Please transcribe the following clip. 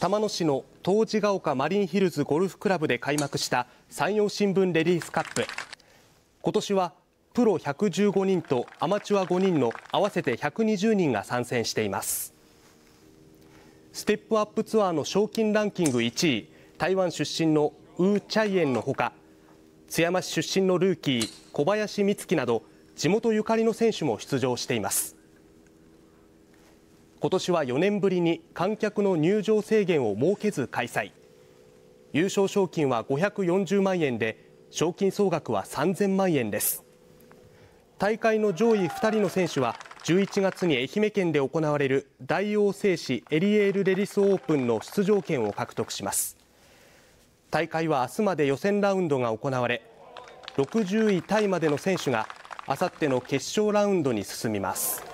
玉野市の当時ヶ丘マリンヒルズゴルフクラブで開幕した山陽新聞レディースカップ今年はプロ115人とアマチュア5人の合わせて120人が参戦していますステップアップツアーの賞金ランキング1位台湾出身のウー・チャイエンのほか津山市出身のルーキー小林光希など地元ゆかりの選手も出場しています今年は4年ぶりに観客の入場制限を設けず開催優勝賞金は540万円で賞金総額は3000万円です大会の上位2人の選手は11月に愛媛県で行われる大王製紙エリエールレディスオープンの出場権を獲得します大会は明日まで予選ラウンドが行われ60位タイまでの選手があさっての決勝ラウンドに進みます